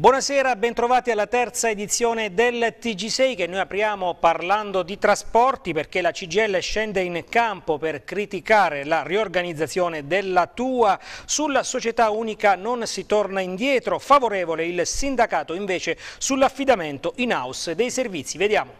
Buonasera, bentrovati alla terza edizione del TG6 che noi apriamo parlando di trasporti perché la CGL scende in campo per criticare la riorganizzazione della TUA. Sulla società unica non si torna indietro, favorevole il sindacato invece sull'affidamento in house dei servizi. Vediamo.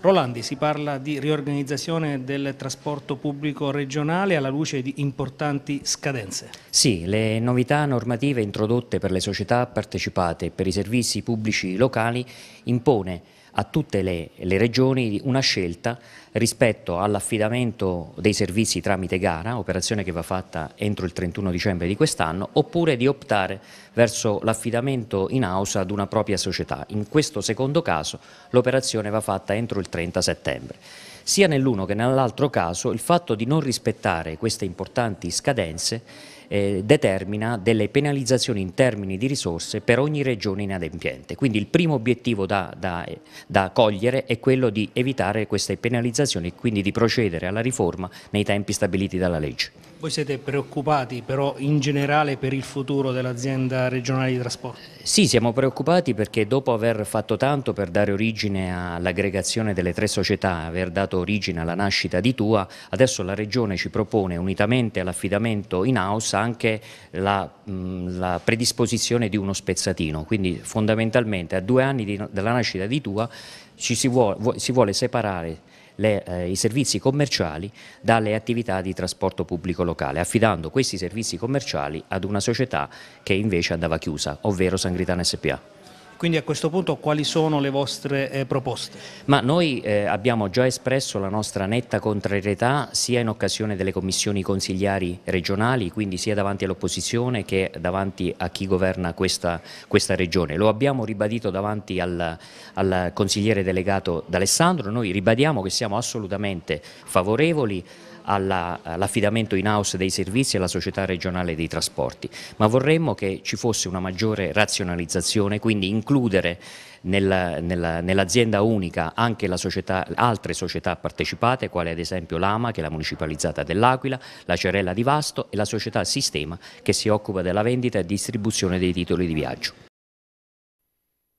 Rolandi, si parla di riorganizzazione del trasporto pubblico regionale alla luce di importanti scadenze. Sì, le novità normative introdotte per le società partecipate e per i servizi pubblici locali impone a tutte le, le regioni una scelta rispetto all'affidamento dei servizi tramite gara, operazione che va fatta entro il 31 dicembre di quest'anno, oppure di optare verso l'affidamento in house ad una propria società. In questo secondo caso l'operazione va fatta entro il 30 settembre. Sia nell'uno che nell'altro caso il fatto di non rispettare queste importanti scadenze eh, determina delle penalizzazioni in termini di risorse per ogni regione inadempiente. Quindi il primo obiettivo da, da, eh, da cogliere è quello di evitare queste penalizzazioni e quindi di procedere alla riforma nei tempi stabiliti dalla legge. Voi siete preoccupati però in generale per il futuro dell'azienda regionale di trasporto? Sì, siamo preoccupati perché dopo aver fatto tanto per dare origine all'aggregazione delle tre società, aver dato origine alla nascita di Tua, adesso la Regione ci propone unitamente all'affidamento in house anche la, mh, mm, la, predisposizione di uno spezzatino, quindi fondamentalmente a due anni di, dalla nascita di Tua ci si vuole, si vuole separare le, eh, i servizi commerciali dalle attività di trasporto pubblico locale, affidando questi servizi commerciali ad una società che invece andava chiusa, ovvero Sangritana SPA. Quindi a questo punto quali sono le vostre eh, proposte? Ma noi eh, abbiamo già espresso la nostra netta contrarietà sia in occasione delle commissioni consigliari regionali, quindi sia davanti all'opposizione che davanti a chi governa questa, questa regione. Lo abbiamo ribadito davanti al, al consigliere delegato D'Alessandro, noi ribadiamo che siamo assolutamente favorevoli all'affidamento in house dei servizi alla società regionale dei trasporti, ma vorremmo che ci fosse una maggiore razionalizzazione, quindi includere nell'azienda unica anche società, altre società partecipate, quali ad esempio l'AMA, che è la municipalizzata dell'Aquila, la Cerella di Vasto e la società Sistema, che si occupa della vendita e distribuzione dei titoli di viaggio.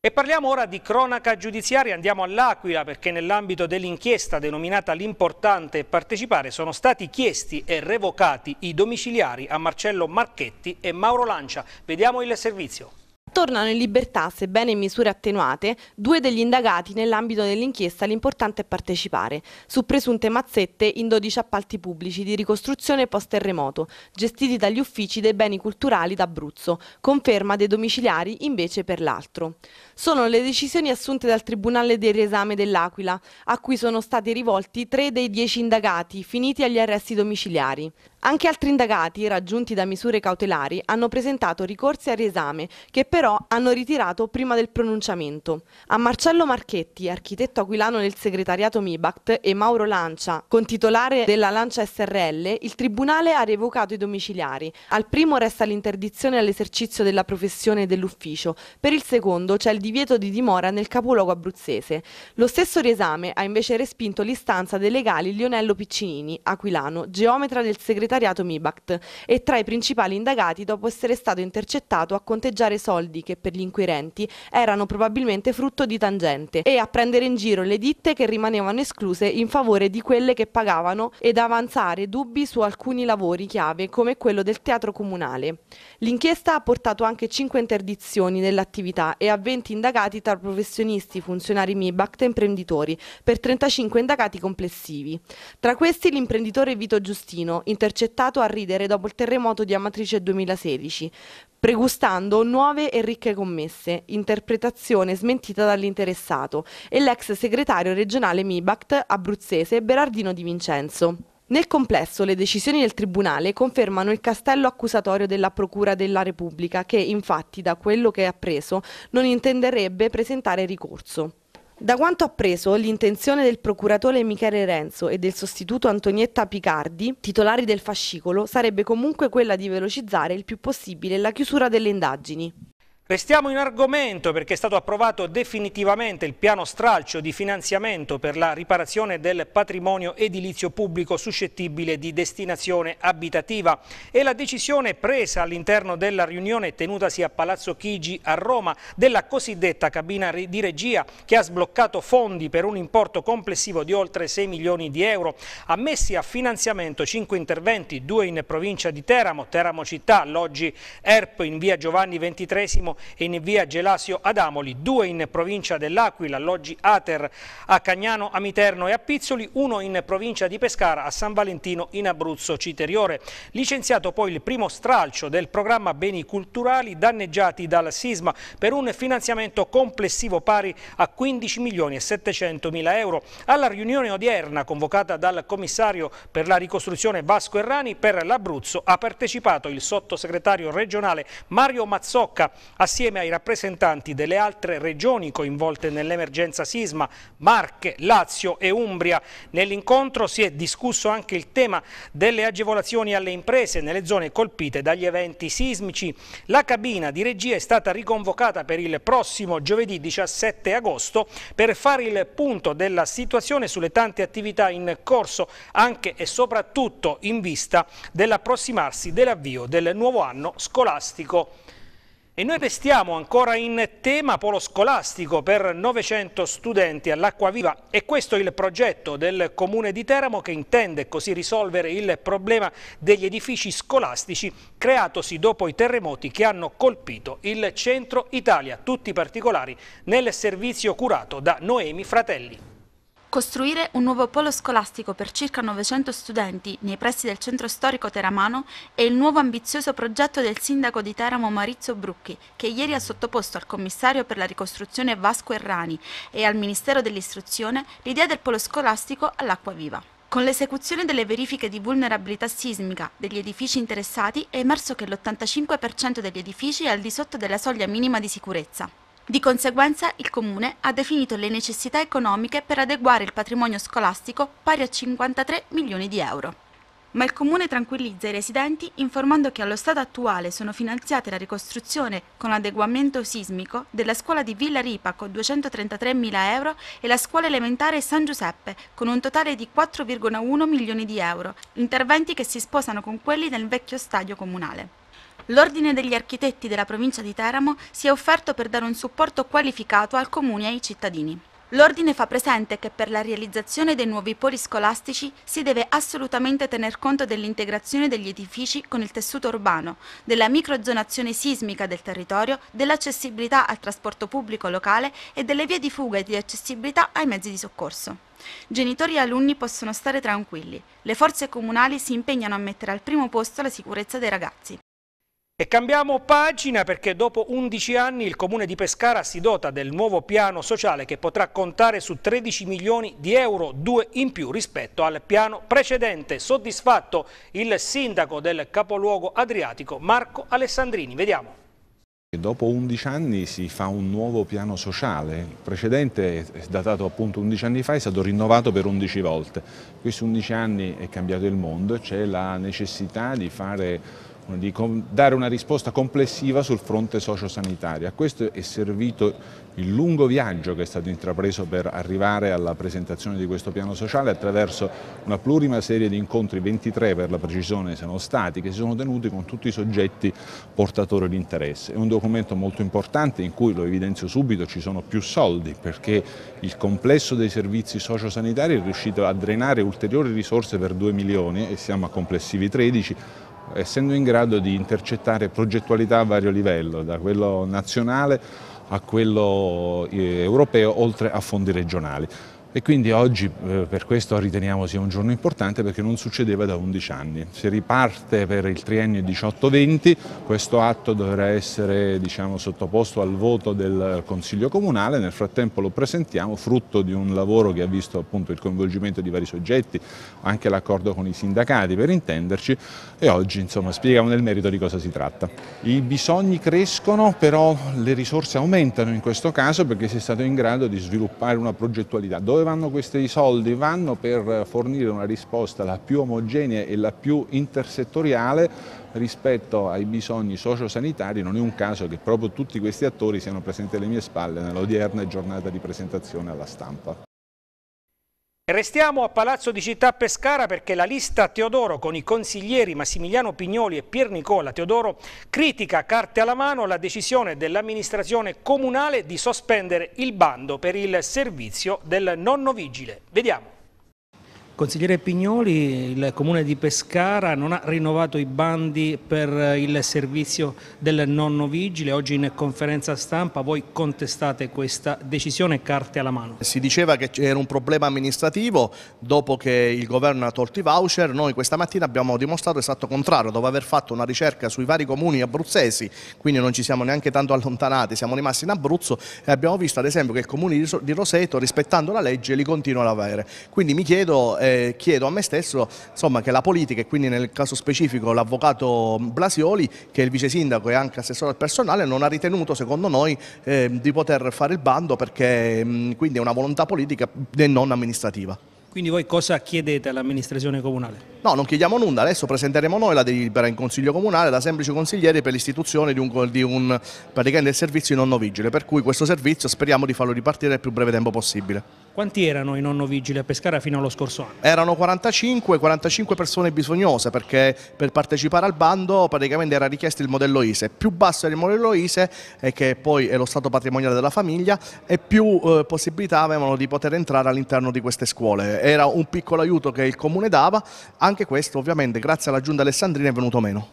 E parliamo ora di cronaca giudiziaria, andiamo all'Aquila perché nell'ambito dell'inchiesta denominata L'importante partecipare sono stati chiesti e revocati i domiciliari a Marcello Marchetti e Mauro Lancia. Vediamo il servizio. Tornano in libertà, sebbene in misure attenuate, due degli indagati nell'ambito dell'inchiesta L'importante è partecipare, su presunte mazzette in 12 appalti pubblici di ricostruzione post-terremoto, gestiti dagli uffici dei beni culturali d'Abruzzo, conferma dei domiciliari invece per l'altro. Sono le decisioni assunte dal Tribunale del Riesame dell'Aquila, a cui sono stati rivolti tre dei dieci indagati, finiti agli arresti domiciliari. Anche altri indagati, raggiunti da misure cautelari, hanno presentato ricorsi a riesame, che però hanno ritirato prima del pronunciamento. A Marcello Marchetti, architetto aquilano del segretariato MIBACT, e Mauro Lancia, con titolare della Lancia SRL, il Tribunale ha revocato i domiciliari. Al primo resta l'interdizione all'esercizio della professione dell'ufficio, per il secondo c'è il divieto di dimora nel capoluogo abruzzese. Lo stesso riesame ha invece respinto l'istanza dei legali Lionello Piccinini, aquilano, geometra del segretariato segretariato MIBACT e tra i principali indagati dopo essere stato intercettato a conteggiare soldi che per gli inquirenti erano probabilmente frutto di tangente e a prendere in giro le ditte che rimanevano escluse in favore di quelle che pagavano ed avanzare dubbi su alcuni lavori chiave come quello del teatro comunale. L'inchiesta ha portato anche 5 interdizioni nell'attività e a 20 indagati tra professionisti, funzionari MIBACT e imprenditori per 35 indagati complessivi. Tra questi l'imprenditore Vito Giustino, intercettato accettato a ridere dopo il terremoto di Amatrice 2016, pregustando nuove e ricche commesse, interpretazione smentita dall'interessato e l'ex segretario regionale MIBACT abruzzese Berardino Di Vincenzo. Nel complesso le decisioni del Tribunale confermano il castello accusatorio della Procura della Repubblica che infatti da quello che ha preso non intenderebbe presentare ricorso. Da quanto appreso, l'intenzione del procuratore Michele Renzo e del sostituto Antonietta Picardi, titolari del fascicolo, sarebbe comunque quella di velocizzare il più possibile la chiusura delle indagini. Restiamo in argomento perché è stato approvato definitivamente il piano stralcio di finanziamento per la riparazione del patrimonio edilizio pubblico suscettibile di destinazione abitativa e la decisione presa all'interno della riunione tenutasi a Palazzo Chigi a Roma della cosiddetta cabina di regia che ha sbloccato fondi per un importo complessivo di oltre 6 milioni di euro, ammessi a finanziamento 5 interventi, 2 in provincia di Teramo, Teramo città, l'oggi ERP in via Giovanni XXIII e in via Gelasio ad Amoli, due in provincia dell'Aquila, alloggi Ater a Cagnano, a Miterno e a Pizzoli, uno in provincia di Pescara a San Valentino in Abruzzo Citeriore. Licenziato poi il primo stralcio del programma Beni Culturali danneggiati dal sisma per un finanziamento complessivo pari a 15 milioni e 700 mila euro. Alla riunione odierna convocata dal commissario per la ricostruzione Vasco Errani per l'Abruzzo ha partecipato il sottosegretario regionale Mario Mazzocca, assieme ai rappresentanti delle altre regioni coinvolte nell'emergenza sisma, Marche, Lazio e Umbria. Nell'incontro si è discusso anche il tema delle agevolazioni alle imprese nelle zone colpite dagli eventi sismici. La cabina di regia è stata riconvocata per il prossimo giovedì 17 agosto per fare il punto della situazione sulle tante attività in corso, anche e soprattutto in vista dell'approssimarsi dell'avvio del nuovo anno scolastico. E noi restiamo ancora in tema polo scolastico per 900 studenti all'Acquaviva e questo è il progetto del Comune di Teramo che intende così risolvere il problema degli edifici scolastici creatosi dopo i terremoti che hanno colpito il centro Italia. Tutti i particolari nel servizio curato da Noemi Fratelli. Costruire un nuovo polo scolastico per circa 900 studenti nei pressi del centro storico teramano è il nuovo ambizioso progetto del sindaco di Teramo Maurizio Brucchi, che ieri ha sottoposto al commissario per la ricostruzione Vasco Errani e al Ministero dell'Istruzione l'idea del polo scolastico all'acqua viva. Con l'esecuzione delle verifiche di vulnerabilità sismica degli edifici interessati è emerso che l'85% degli edifici è al di sotto della soglia minima di sicurezza. Di conseguenza il Comune ha definito le necessità economiche per adeguare il patrimonio scolastico pari a 53 milioni di euro. Ma il Comune tranquillizza i residenti informando che allo stato attuale sono finanziate la ricostruzione con adeguamento sismico della scuola di Villa Ripa con 233 mila euro e la scuola elementare San Giuseppe con un totale di 4,1 milioni di euro, interventi che si sposano con quelli del vecchio stadio comunale l'Ordine degli Architetti della provincia di Teramo si è offerto per dare un supporto qualificato al comune e ai cittadini. L'Ordine fa presente che per la realizzazione dei nuovi poli scolastici si deve assolutamente tener conto dell'integrazione degli edifici con il tessuto urbano, della microzonazione sismica del territorio, dell'accessibilità al trasporto pubblico locale e delle vie di fuga e di accessibilità ai mezzi di soccorso. Genitori e alunni possono stare tranquilli. Le forze comunali si impegnano a mettere al primo posto la sicurezza dei ragazzi. E cambiamo pagina perché dopo 11 anni il comune di Pescara si dota del nuovo piano sociale che potrà contare su 13 milioni di euro, due in più rispetto al piano precedente. Soddisfatto il sindaco del capoluogo adriatico Marco Alessandrini. Vediamo. Dopo 11 anni si fa un nuovo piano sociale, il precedente datato appunto 11 anni fa è stato rinnovato per 11 volte, in questi 11 anni è cambiato il mondo e c'è la necessità di fare di dare una risposta complessiva sul fronte sociosanitario. A questo è servito il lungo viaggio che è stato intrapreso per arrivare alla presentazione di questo piano sociale attraverso una plurima serie di incontri, 23 per la precisione sono stati, che si sono tenuti con tutti i soggetti portatori di interesse. È un documento molto importante in cui, lo evidenzio subito, ci sono più soldi perché il complesso dei servizi sociosanitari è riuscito a drenare ulteriori risorse per 2 milioni e siamo a complessivi 13 essendo in grado di intercettare progettualità a vario livello, da quello nazionale a quello eh, europeo, oltre a fondi regionali. E quindi oggi eh, per questo riteniamo sia un giorno importante perché non succedeva da 11 anni. Si riparte per il triennio 18-20, questo atto dovrà essere diciamo, sottoposto al voto del Consiglio Comunale, nel frattempo lo presentiamo, frutto di un lavoro che ha visto appunto, il coinvolgimento di vari soggetti, anche l'accordo con i sindacati per intenderci e oggi insomma, spieghiamo nel merito di cosa si tratta. I bisogni crescono però le risorse aumentano in questo caso perché si è stato in grado di sviluppare una progettualità dove vanno questi soldi? Vanno per fornire una risposta la più omogenea e la più intersettoriale rispetto ai bisogni sociosanitari. Non è un caso che proprio tutti questi attori siano presenti alle mie spalle nell'odierna giornata di presentazione alla stampa. Restiamo a Palazzo di Città Pescara perché la lista Teodoro con i consiglieri Massimiliano Pignoli e Pier Nicola Teodoro critica carte alla mano la decisione dell'amministrazione comunale di sospendere il bando per il servizio del nonno vigile. Vediamo. Consigliere Pignoli, il comune di Pescara non ha rinnovato i bandi per il servizio del nonno vigile, oggi in conferenza stampa voi contestate questa decisione carte alla mano. Si diceva che c'era un problema amministrativo, dopo che il governo ha tolto i voucher, noi questa mattina abbiamo dimostrato esatto contrario, dopo aver fatto una ricerca sui vari comuni abruzzesi, quindi non ci siamo neanche tanto allontanati, siamo rimasti in Abruzzo e abbiamo visto ad esempio che il comune di Roseto rispettando la legge li continua ad avere. Quindi mi chiedo eh, eh, chiedo a me stesso insomma, che la politica e quindi nel caso specifico l'avvocato Blasioli che è il vice sindaco e anche assessore al personale non ha ritenuto secondo noi eh, di poter fare il bando perché mh, mm, quindi è una volontà politica e non amministrativa. Quindi voi cosa chiedete all'amministrazione comunale? No, non chiediamo nulla, adesso presenteremo noi la delibera in Consiglio Comunale da semplici consiglieri per l'istituzione di un, di un praticamente del servizio in nonno vigile, per cui questo servizio speriamo di farlo ripartire il più breve tempo possibile. Quanti erano i nonno vigili a Pescara fino allo scorso anno? Erano 45, 45 persone bisognose perché per partecipare al bando praticamente era richiesto il modello ISE. Più basso era il modello ISE, che poi è lo stato patrimoniale della famiglia, e più eh, possibilità avevano di poter entrare all'interno di queste scuole. Era un piccolo aiuto che il comune dava, anche questo ovviamente grazie alla giunta alessandrina è venuto meno.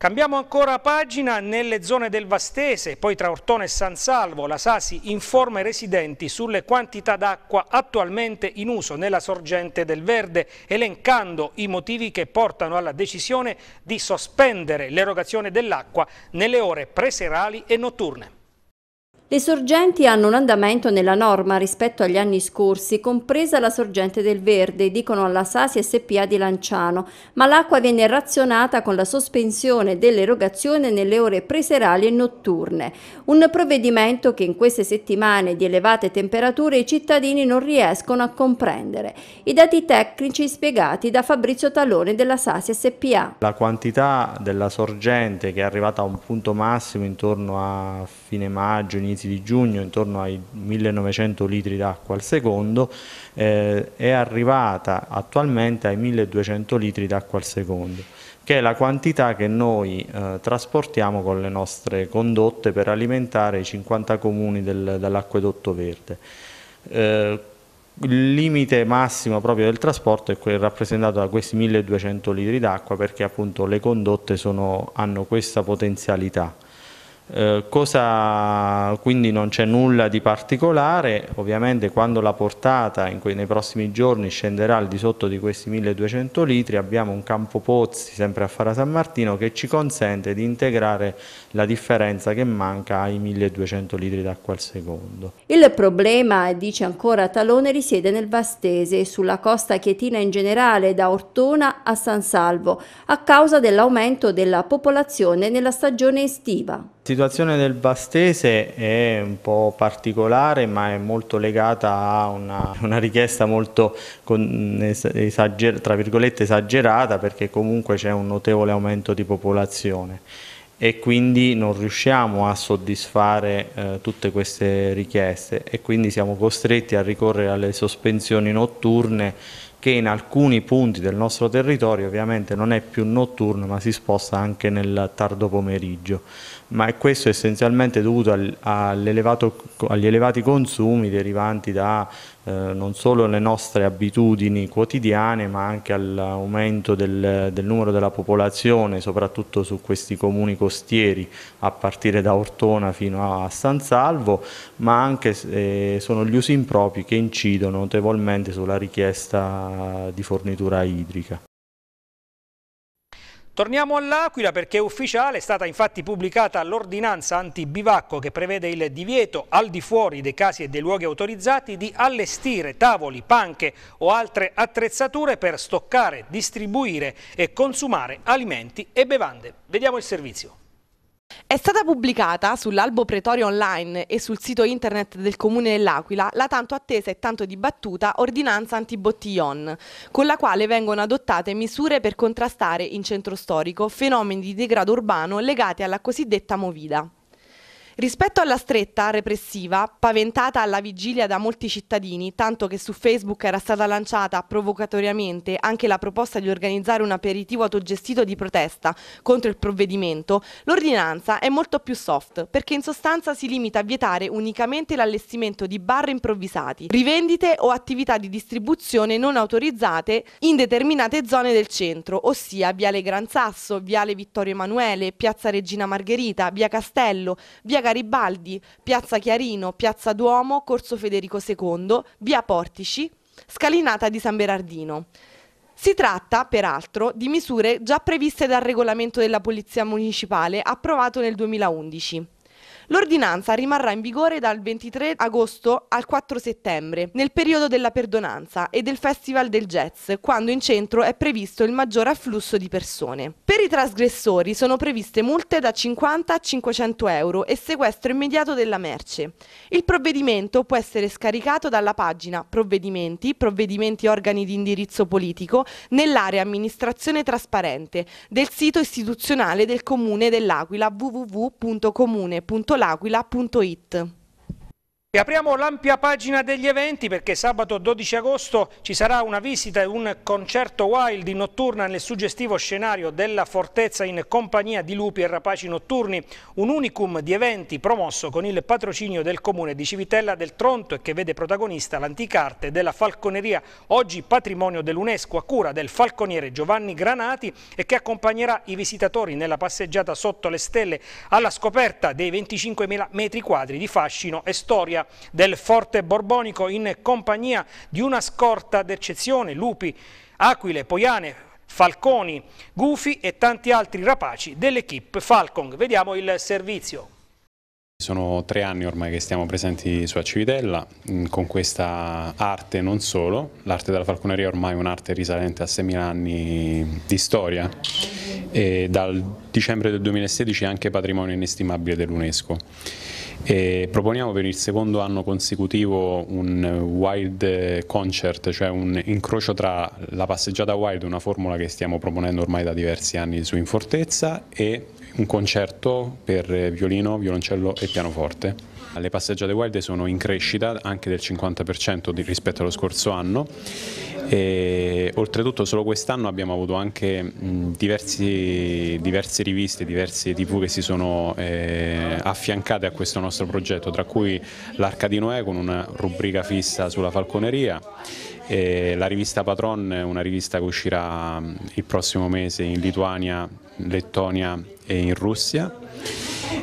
Cambiamo ancora pagina nelle zone del Vastese, poi tra Ortone e San Salvo, la Sasi informa i residenti sulle quantità d'acqua attualmente in uso nella sorgente del Verde, elencando i motivi che portano alla decisione di sospendere l'erogazione dell'acqua nelle ore preserali e notturne. Le sorgenti hanno un andamento nella norma rispetto agli anni scorsi, compresa la sorgente del Verde, dicono alla Sasi SPA di Lanciano, ma l'acqua viene razionata con la sospensione dell'erogazione nelle ore preserali e notturne. Un provvedimento che in queste settimane di elevate temperature i cittadini non riescono a comprendere. I dati tecnici spiegati da Fabrizio Tallone della Sasi SPA. La quantità della sorgente che è arrivata a un punto massimo intorno a fine maggio, inizio mesi di giugno intorno ai 1900 litri d'acqua al secondo, eh, è arrivata attualmente ai 1200 litri d'acqua al secondo che è la quantità che noi eh, trasportiamo con le nostre condotte per alimentare i 50 comuni del, dell'acquedotto verde. Eh, il limite massimo proprio del trasporto è rappresentato da questi 1200 litri d'acqua perché appunto le condotte sono, hanno questa potenzialità. Eh, cosa, quindi non c'è nulla di particolare, ovviamente quando la portata que, nei prossimi giorni scenderà al di sotto di questi 1200 litri abbiamo un campo pozzi sempre a Fara San Martino che ci consente di integrare la differenza che manca ai 1200 litri d'acqua al secondo. Il problema, dice ancora Talone, risiede nel Vastese sulla costa chietina in generale da Ortona a San Salvo a causa dell'aumento della popolazione nella stagione estiva. La situazione del Bastese è un po' particolare ma è molto legata a una, una richiesta molto esager, tra virgolette, esagerata perché comunque c'è un notevole aumento di popolazione e quindi non riusciamo a soddisfare eh, tutte queste richieste e quindi siamo costretti a ricorrere alle sospensioni notturne che in alcuni punti del nostro territorio ovviamente non è più notturno ma si sposta anche nel tardo pomeriggio ma questo è essenzialmente dovuto agli elevati consumi derivanti da eh, non solo le nostre abitudini quotidiane ma anche all'aumento del, del, numero della popolazione soprattutto su questi comuni costieri a partire da Ortona fino a San Salvo ma anche eh, sono gli usi impropri che incidono notevolmente sulla richiesta di fornitura idrica. Torniamo all'Aquila perché è ufficiale, è stata infatti pubblicata l'ordinanza antibivacco che prevede il divieto al di fuori dei casi e dei luoghi autorizzati di allestire tavoli, panche o altre attrezzature per stoccare, distribuire e consumare alimenti e bevande. Vediamo il servizio. È stata pubblicata sull'Albo Pretorio Online e sul sito internet del Comune dell'Aquila la tanto attesa e tanto dibattuta ordinanza antibottiglion, con la quale vengono adottate misure per contrastare in centro storico fenomeni di degrado urbano legati alla cosiddetta movida. Rispetto alla stretta repressiva, paventata alla vigilia da molti cittadini, tanto che su Facebook era stata lanciata provocatoriamente anche la proposta di organizzare un aperitivo autogestito di protesta contro il provvedimento, l'ordinanza è molto più soft, perché in sostanza si limita a vietare unicamente l'allestimento di bar improvvisati, rivendite o attività di distribuzione non autorizzate in determinate zone del centro, ossia Viale Gran Sasso, Viale Vittorio Emanuele, Piazza Regina Margherita, Via Castello, Via Castello, Garibaldi, Piazza Chiarino, Piazza Duomo, Corso Federico II, Via Portici, Scalinata di San Berardino. Si tratta, peraltro, di misure già previste dal regolamento della Polizia Municipale approvato nel 2011. L'ordinanza rimarrà in vigore dal 23 agosto al 4 settembre, nel periodo della perdonanza e del Festival del Jazz, quando in centro è previsto il maggior afflusso di persone. Per i trasgressori sono previste multe da 50 a 500 euro e sequestro immediato della merce. Il provvedimento può essere scaricato dalla pagina Provvedimenti, Provvedimenti Organi di Indirizzo Politico nell'area Amministrazione Trasparente del sito istituzionale del Comune dell'Aquila www.comune.la www.laquila.it e apriamo l'ampia pagina degli eventi perché sabato 12 agosto ci sarà una visita e un concerto wild in notturna nel suggestivo scenario della fortezza in compagnia di lupi e rapaci notturni, un unicum di eventi promosso con il patrocinio del comune di Civitella del Tronto e che vede protagonista l'antica arte della falconeria, oggi patrimonio dell'UNESCO a cura del falconiere Giovanni Granati e che accompagnerà i visitatori nella passeggiata sotto le stelle alla scoperta dei 25.000 metri quadri di fascino e storia vittoria del Forte Borbonico in compagnia di una scorta d'eccezione, lupi, aquile, poiane, falconi, gufi e tanti altri rapaci dell'equipe Falcon. Vediamo il servizio. Sono tre anni ormai che stiamo presenti su a Civitella mm, con questa arte non solo, l'arte della falconeria è ormai un'arte risalente a 6.000 anni di storia e dal dicembre del 2016 è anche patrimonio inestimabile dell'UNESCO. E proponiamo per il secondo anno consecutivo un wild concert, cioè un incrocio tra la passeggiata wild, una formula che stiamo proponendo ormai da diversi anni su Infortezza, e un concerto per violino, violoncello e pianoforte. Le passeggiate wild sono in crescita anche del 50% rispetto allo scorso anno e, oltretutto solo quest'anno abbiamo avuto anche mh, diversi, diverse riviste, diverse tv che si sono eh, affiancate a questo nostro progetto, tra cui l'Arca di Noè con una rubrica fissa sulla falconeria e la rivista Patron è una rivista che uscirà mm, il prossimo mese in Lituania, Lettonia e in Russia.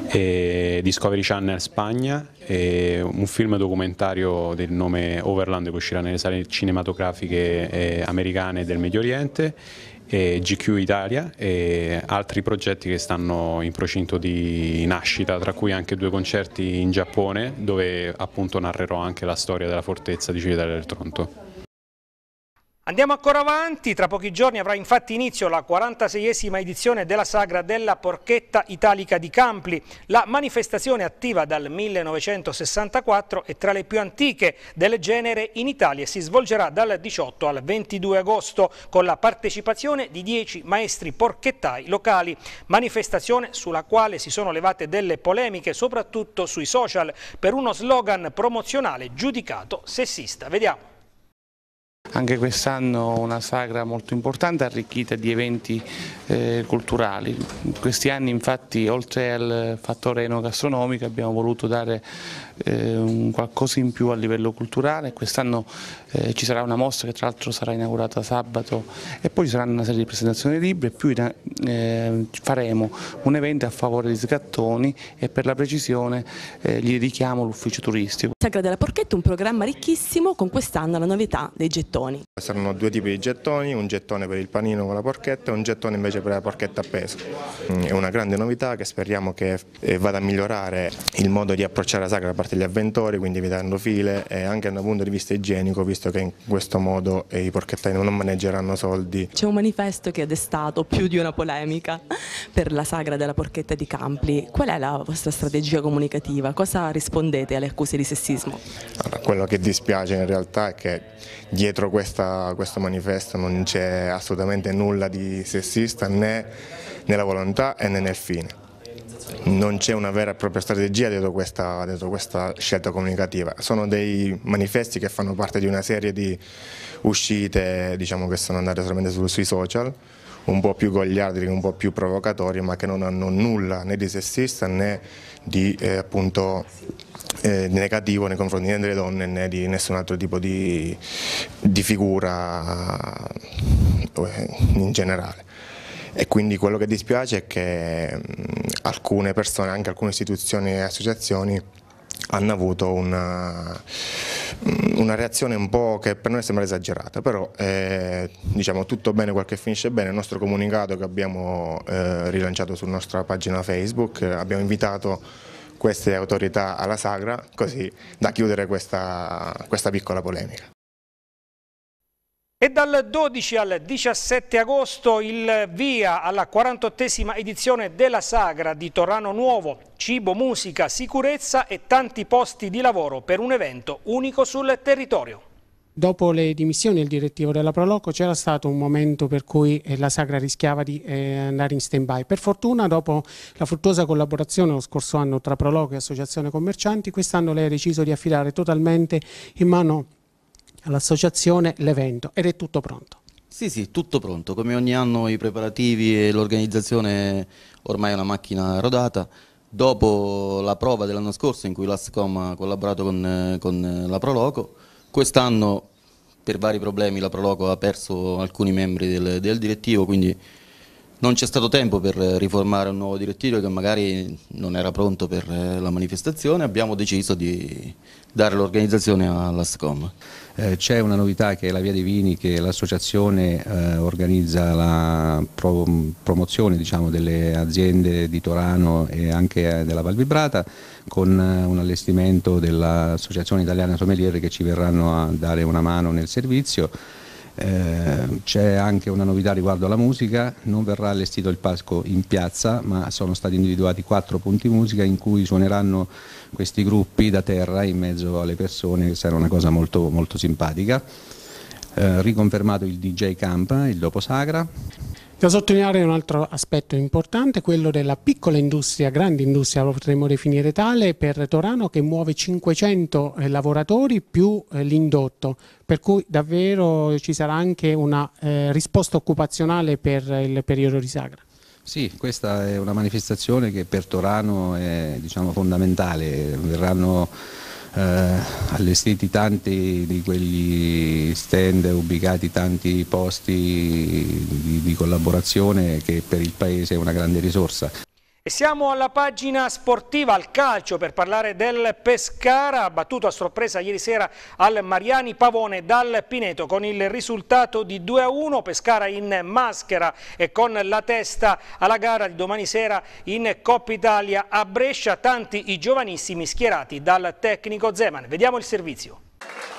E Discovery Channel Spagna e un film documentario del nome Overland che uscirà nelle sale cinematografiche eh, americane del Medio Oriente GQ Italia e altri progetti che stanno in procinto di nascita, tra cui anche due concerti in Giappone dove appunto narrerò anche la storia della fortezza di Civitella del Tronto. Andiamo ancora avanti, tra pochi giorni avrà infatti inizio la 46esima edizione della Sagra della Porchetta Italica di Campli. La manifestazione attiva dal 1964 è tra le più antiche del genere in Italia si svolgerà dal 18 al 22 agosto con la partecipazione di 10 maestri porchettai locali. Manifestazione sulla quale si sono levate delle polemiche, soprattutto sui social, per uno slogan promozionale giudicato sessista. Vediamo. Anche quest'anno una sagra molto importante arricchita di eventi eh, culturali. In questi anni infatti oltre al fattore enogastronomico abbiamo voluto dare eh, un qualcosa in più a livello culturale, quest'anno eh, ci sarà una mostra che tra l'altro sarà inaugurata sabato e poi ci saranno una serie di presentazioni di libri e più eh, faremo un evento a favore di sgattoni e per la precisione gli dedichiamo l'ufficio turistico. Sacra della Porchetta un programma ricchissimo con quest'anno la novità dei gettoni. Saranno due tipi di gettoni, un gettone per il panino con la porchetta e un gettone invece per la porchetta a peso. Mm, è una grande novità che speriamo che vada a migliorare il modo di approcciare la Sacra parte gli avventori, quindi evitando file e anche dal punto di vista igienico, visto che in questo modo i porchettai non maneggeranno soldi. C'è un manifesto che ha destato più di una polemica per la sagra della porchetta di Campli. Qual è la vostra strategia comunicativa? Cosa rispondete alle accuse di sessismo? Allora, quello che dispiace in realtà è che dietro questa, questo manifesto non c'è assolutamente nulla di sessista né nella volontà né nel fine non c'è una vera e propria strategia dietro questa, dietro questa, scelta comunicativa, sono dei manifesti che fanno parte di una serie di uscite diciamo, che sono andate solamente su, sui social, un po' più gogliardi, un po' più provocatori, ma che non hanno nulla né di sessista né di eh, appunto, eh, negativo nei confronti delle donne né di nessun altro tipo di, di figura eh, in generale e quindi quello che dispiace è che mm, alcune persone, anche alcune istituzioni e associazioni hanno avuto una, mm, una, reazione un po' che per noi sembra esagerata, però eh, diciamo tutto bene quel che finisce bene, il nostro comunicato che abbiamo eh, rilanciato sulla nostra pagina Facebook, abbiamo invitato queste autorità alla sagra così da chiudere questa, questa piccola polemica. E dal 12 al 17 agosto il via alla 48esima edizione della Sagra di Torrano Nuovo, cibo, musica, sicurezza e tanti posti di lavoro per un evento unico sul territorio. Dopo le dimissioni del direttivo della Proloco c'era stato un momento per cui eh, la Sagra rischiava di eh, andare in stand-by. Per fortuna, dopo la fruttuosa collaborazione lo scorso anno tra Proloco e Associazione Commercianti, quest'anno lei ha deciso di affidare totalmente in mano all'associazione l'evento ed è tutto pronto. Sì, sì, tutto pronto, come ogni anno i preparativi e l'organizzazione ormai è una macchina rodata, dopo la prova dell'anno scorso in cui l'ASCOM ha collaborato con, con la Proloco, quest'anno per vari problemi la Proloco ha perso alcuni membri del, del direttivo, quindi non c'è stato tempo per riformare un nuovo direttivo che magari non era pronto per eh, la manifestazione, abbiamo deciso di dare l'organizzazione all'ASCOM. Eh, c'è una novità che è la Via dei Vini, che l'associazione eh, organizza la promozione diciamo, delle aziende di Torano e anche della Val Vibrata con un allestimento dell'Associazione Italiana Sommelier che ci verranno a dare una mano nel servizio eh, c'è anche una novità riguardo alla musica, non verrà allestito il palco in piazza, ma sono stati individuati quattro punti musica in cui suoneranno questi gruppi da terra in mezzo alle persone, che sarà una cosa molto, molto simpatica. Eh, riconfermato il DJ Camp, il dopo Sagra, da sottolineare un altro aspetto importante, quello della piccola industria, grande industria, lo potremmo definire tale, per Torano che muove 500 eh, lavoratori più eh, l'indotto, per cui davvero ci sarà anche una eh, risposta occupazionale per il periodo di sagra. Sì, questa è una manifestazione che per Torano è diciamo, fondamentale, verranno eh, allestiti tanti di quegli stand, ubicati tanti posti di, di collaborazione che per il Paese è una grande risorsa. E siamo alla pagina sportiva, al calcio, per parlare del Pescara, battuto a sorpresa ieri sera al Mariani Pavone dal Pineto con il risultato di 2-1, Pescara in maschera e con la testa alla gara di domani sera in Coppa Italia a Brescia, tanti i giovanissimi schierati dal tecnico Zeman. Vediamo il servizio.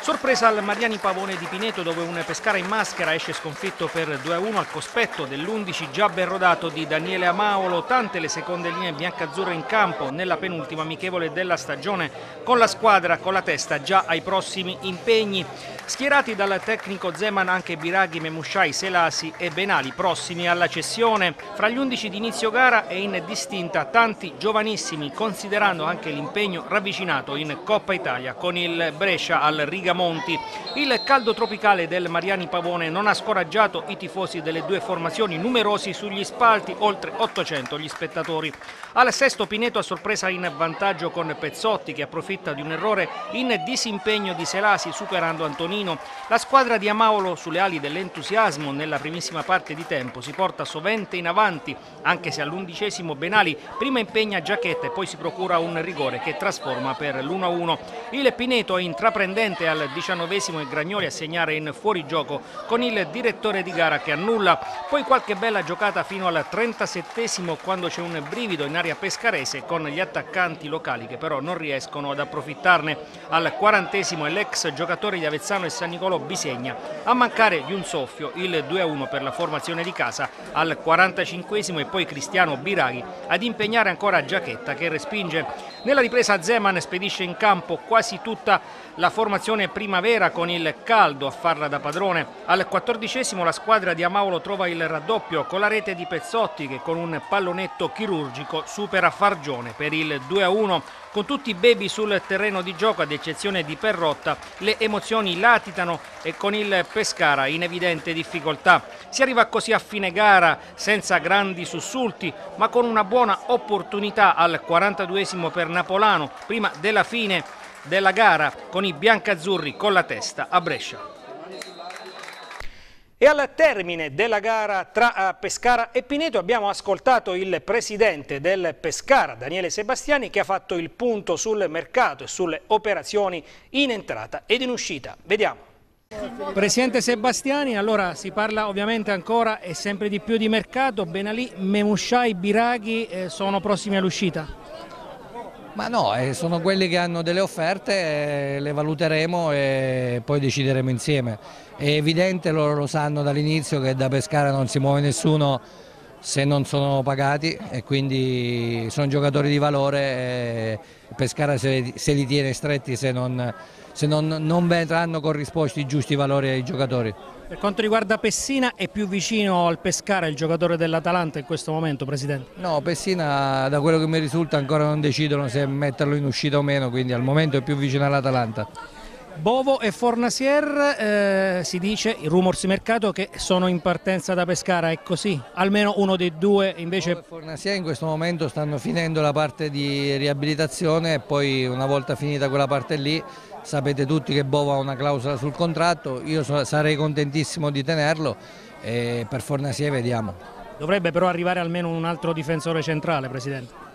Sorpresa al Mariani Pavone di Pineto dove un Pescara in maschera esce sconfitto per 2-1 al cospetto dell'11 già ben rodato di Daniele Amaolo, tante le seconde linee biancazzurre in campo nella penultima amichevole della stagione con la squadra con la testa già ai prossimi impegni. Schierati dal tecnico Zeman anche Biraghi, Memusciai, Selasi e Benali prossimi alla cessione. Fra gli 11 di inizio gara e in distinta tanti giovanissimi considerando anche l'impegno ravvicinato in Coppa Italia con il Brescia al rinforzo Rigamonti. Il caldo tropicale del Mariani Pavone non ha scoraggiato i tifosi delle due formazioni numerosi sugli spalti, oltre 800 gli spettatori. Al sesto Pineto a sorpresa in vantaggio con Pezzotti che approfitta di un errore in disimpegno di Selasi superando Antonino. La squadra di Amaolo sulle ali dell'entusiasmo nella primissima parte di tempo si porta sovente in avanti anche se all'undicesimo Benali prima impegna Giacchetta e poi si procura un rigore che trasforma per l'1-1. Il Pineto è intraprendente al diciannovesimo e Gragnoli a segnare in fuorigioco con il direttore di gara che annulla. Poi qualche bella giocata fino al 37esimo quando c'è un brivido in area pescarese con gli attaccanti locali che però non riescono ad approfittarne. Al 40esimo è l'ex giocatore di Avezzano e San Nicolò Bisegna a mancare di un soffio il 2-1 per la formazione di casa. Al 45esimo e poi Cristiano Biraghi ad impegnare ancora Giachetta che respinge. Nella ripresa Zeman spedisce in campo quasi tutta la formazione primavera con il caldo a farla da padrone. Al quattordicesimo la squadra di Amaulo trova il raddoppio con la rete di Pezzotti che con un pallonetto chirurgico supera Fargione per il 2-1. Con tutti i baby sul terreno di gioco ad eccezione di Perrotta le emozioni latitano e con il Pescara in evidente difficoltà. Si arriva così a fine gara senza grandi sussulti ma con una buona opportunità al 42 per Napolano prima della fine della gara con i biancazzurri con la testa a Brescia. E al termine della gara tra eh, Pescara e Pineto abbiamo ascoltato il presidente del Pescara, Daniele Sebastiani, che ha fatto il punto sul mercato e sulle operazioni in entrata ed in uscita. Vediamo. Presidente Sebastiani, allora si parla ovviamente ancora e sempre di più di mercato, Benalì, Memusciai, Biraghi eh, sono prossimi all'uscita. Ma no, eh, sono quelli che hanno delle offerte, eh, le valuteremo e poi decideremo insieme. È evidente, loro lo sanno dall'inizio, che da Pescara non si muove nessuno se non sono pagati e quindi sono giocatori di valore eh, Pescara se, se, li tiene stretti se non, se non, non vedranno corrisposti i giusti valori ai giocatori. Per quanto riguarda Pessina, è più vicino al Pescara il giocatore dell'Atalanta in questo momento, Presidente? No, Pessina da quello che mi risulta ancora non decidono se metterlo in uscita o meno, quindi al momento è più vicino all'Atalanta. Bovo e Fornasier, eh, si dice, i rumors di mercato che sono in partenza da Pescara, è così? Almeno uno dei due invece... Bovo e Fornasier in questo momento stanno finendo la parte di riabilitazione e poi una volta finita quella parte lì sapete tutti che Bova ha una clausola sul contratto, io sarei contentissimo di tenerlo e per Fornasie vediamo. Dovrebbe però arrivare almeno un altro difensore centrale, Presidente.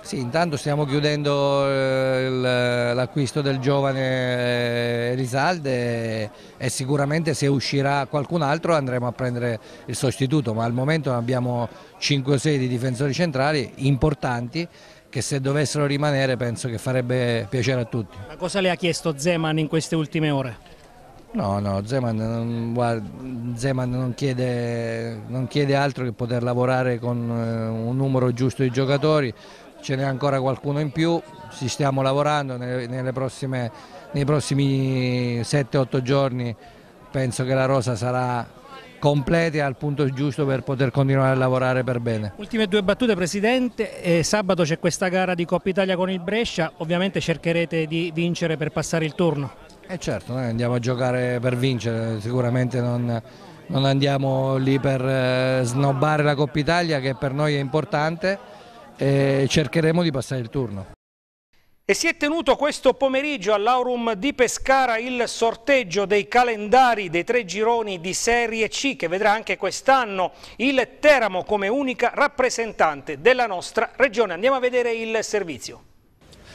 Sì, intanto stiamo chiudendo eh, l'acquisto del giovane eh, Risalde e sicuramente se uscirà qualcun altro andremo a prendere il sostituto, ma al momento abbiamo 5 o 6 di difensori centrali importanti che se dovessero rimanere penso che farebbe piacere a tutti. Ma cosa le ha chiesto Zeman in queste ultime ore? No, no, Zeman non, guarda, Zeman non, chiede, non chiede, altro che poter lavorare con eh, un numero giusto di giocatori, ce n'è ancora qualcuno in più, ci stiamo lavorando prossime, nei prossimi 7-8 giorni, penso che la rosa sarà completi al punto giusto per poter continuare a lavorare per bene. Ultime due battute Presidente, eh, sabato c'è questa gara di Coppa Italia con il Brescia, ovviamente cercherete di vincere per passare il turno. Eh certo, noi andiamo a giocare per vincere, sicuramente non, non andiamo lì per eh, snobbare la Coppa Italia che per noi è importante e cercheremo di passare il turno. E si è tenuto questo pomeriggio all'Aurum di Pescara il sorteggio dei calendari dei tre gironi di Serie C che vedrà anche quest'anno il Teramo come unica rappresentante della nostra regione. Andiamo a vedere il servizio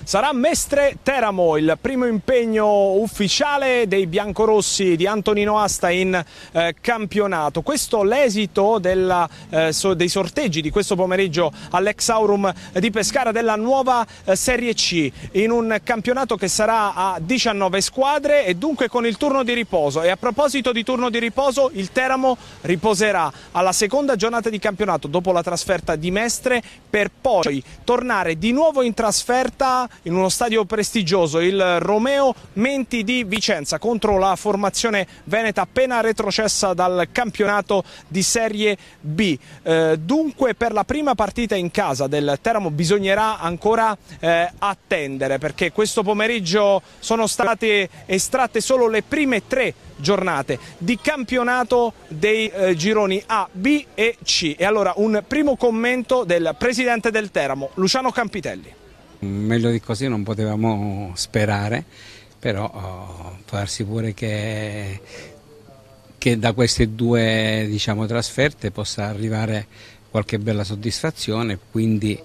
sarà Mestre Teramo, il primo impegno ufficiale dei biancorossi di Antonino Asta in eh, campionato. Questo l'esito eh, so, dei sorteggi di questo pomeriggio all'ex Aurum di Pescara della nuova eh, Serie C in un campionato che sarà a 19 squadre e dunque con il turno di riposo. E a proposito di turno di riposo, il Teramo riposerà alla seconda giornata di campionato dopo la trasferta di Mestre per poi tornare di nuovo in trasferta in uno stadio prestigioso il Romeo Menti di Vicenza contro la formazione veneta appena retrocessa dal campionato di Serie B. Eh, dunque per la prima partita in casa del Teramo bisognerà ancora eh, attendere perché questo pomeriggio sono state estratte solo le prime tre giornate di campionato dei eh, gironi A, B e C. E allora un primo commento del presidente del Teramo, Luciano Campitelli. Meglio di così non potevamo sperare, però oh, può darsi pure che, che da queste due diciamo, trasferte possa arrivare qualche bella soddisfazione, e quindi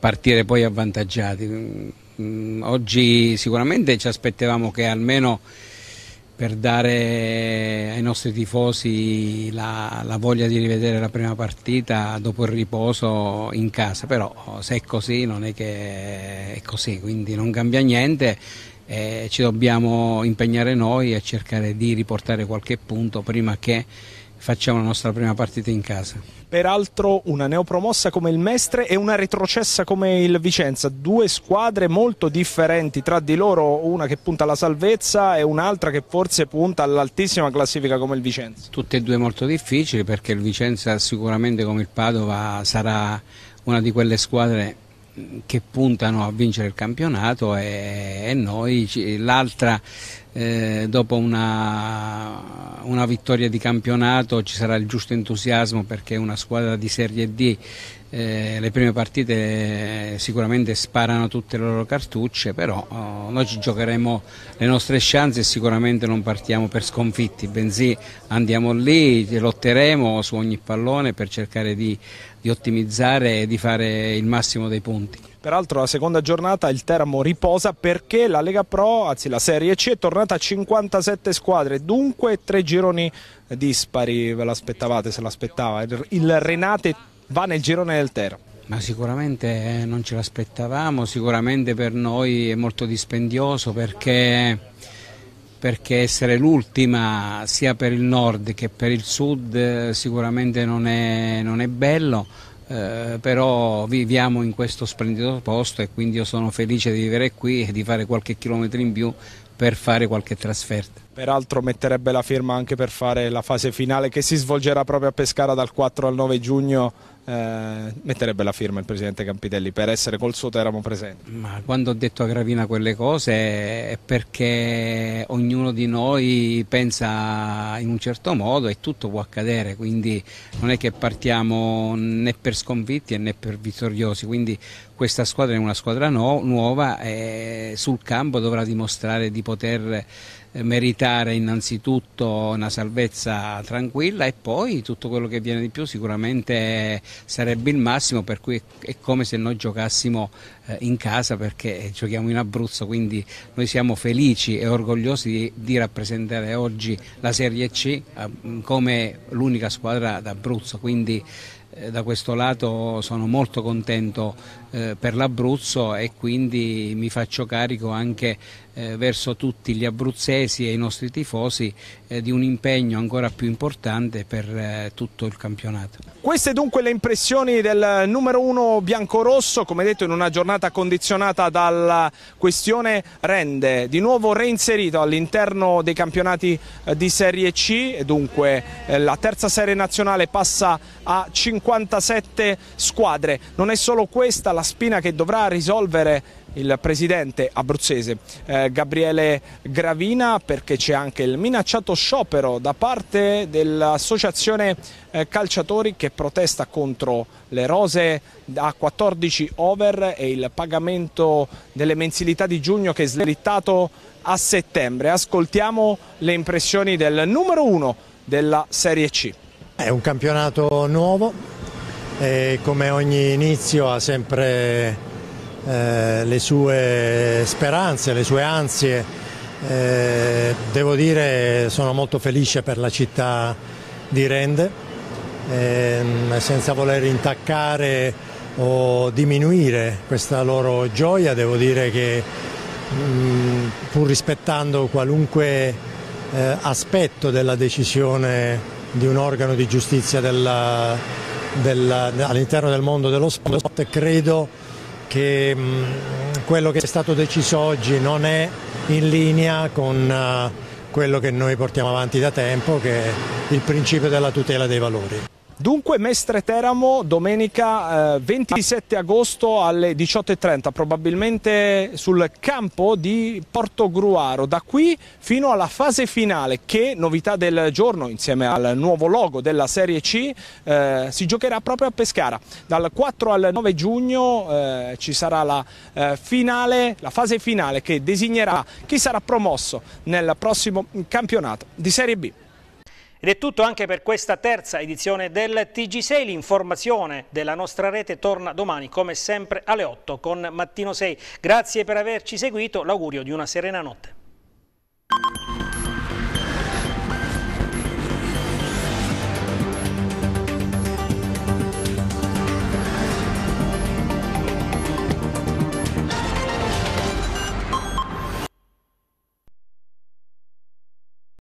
partire poi avvantaggiati. Mm, mm, oggi sicuramente ci aspettavamo che almeno per dare ai nostri tifosi la, la, voglia di rivedere la prima partita dopo il riposo in casa, però se è così non è che è così, quindi non cambia niente, eh, ci dobbiamo impegnare noi a cercare di riportare qualche punto prima che facciamo la nostra prima partita in casa. Peraltro una neopromossa come il Mestre e una retrocessa come il Vicenza, due squadre molto differenti tra di loro, una che punta alla salvezza e un'altra che forse punta all'altissima classifica come il Vicenza. Tutte e due molto difficili perché il Vicenza sicuramente come il Padova sarà una di quelle squadre che puntano a vincere il campionato e, e noi l'altra eh, dopo una, una, vittoria di campionato ci sarà il giusto entusiasmo perché una squadra di Serie D eh, le prime partite eh, sicuramente sparano tutte le loro cartucce, però oh, noi ci giocheremo le nostre chance e sicuramente non partiamo per sconfitti, bensì andiamo lì, lotteremo su ogni pallone per cercare di, di ottimizzare e di fare il massimo dei punti. Peraltro la seconda giornata il Teramo riposa perché la Lega Pro, anzi la Serie C, è tornata a 57 squadre, dunque tre gironi dispari, ve l'aspettavate se l'aspettava. Il Renate va nel girone del Tero. Ma sicuramente eh, non ce l'aspettavamo, sicuramente per noi è molto dispendioso perché, perché essere l'ultima sia per il nord che per il sud eh, sicuramente non è, non è bello, eh, però viviamo in questo splendido posto e quindi io sono felice di vivere qui e di fare qualche chilometro in più per fare qualche trasferta. Peraltro metterebbe la firma anche per fare la fase finale che si svolgerà proprio a Pescara dal 4 al 9 giugno eh, metterebbe la firma il presidente Campidelli per essere col suo Teramo presente? Ma quando ho detto a Gravina quelle cose è perché ognuno di noi pensa in un certo modo e tutto può accadere, quindi non è che partiamo né per sconfitti né per vittoriosi, quindi questa squadra è una squadra no, nuova e sul campo dovrà dimostrare di poter eh, meritare innanzitutto una salvezza tranquilla e poi tutto quello che viene di più sicuramente sarebbe il massimo per cui è come se noi giocassimo eh, in casa perché giochiamo in Abruzzo quindi noi siamo felici e orgogliosi di, di rappresentare oggi la Serie C eh, come l'unica squadra d'Abruzzo quindi da questo lato sono molto contento per l'Abruzzo e quindi mi faccio carico anche eh, verso tutti gli abruzzesi e i nostri tifosi eh, di un impegno ancora più importante per eh, tutto il campionato. Queste dunque le impressioni del numero uno biancorosso, come detto in una giornata condizionata dalla questione rende, di nuovo reinserito all'interno dei campionati eh, di Serie C, dunque eh, la terza serie nazionale passa a 57 squadre, non è solo questa la spina che dovrà risolvere il presidente abruzzese eh, Gabriele Gravina perché c'è anche il minacciato sciopero da parte dell'associazione eh, calciatori che protesta contro le rose a 14 over e il pagamento delle mensilità di giugno che è slittato a settembre. Ascoltiamo le impressioni del numero uno della Serie C. È un campionato nuovo e come ogni inizio ha sempre eh, le sue speranze, le sue ansie. Eh, devo dire sono molto felice per la città di Rende, ehm, senza voler intaccare o diminuire questa loro gioia, devo dire che mh, mm, pur rispettando qualunque eh, aspetto della decisione di un organo di giustizia all'interno del mondo dello sport, credo che mm, quello che è stato deciso oggi non è in linea con eh, quello che noi portiamo avanti da tempo, che è il principio della tutela dei valori. Dunque Mestre Teramo domenica eh, 27 agosto alle 18.30 probabilmente sul campo di Porto Gruaro da qui fino alla fase finale che novità del giorno insieme al nuovo logo della Serie C eh, si giocherà proprio a Pescara dal 4 al 9 giugno eh, ci sarà la, eh, finale, la fase finale che designerà chi sarà promosso nel prossimo campionato di Serie B. Ed è tutto anche per questa terza edizione del TG6. L'informazione della nostra rete torna domani come sempre alle 8 con Mattino 6. Grazie per averci seguito, l'augurio di una serena notte.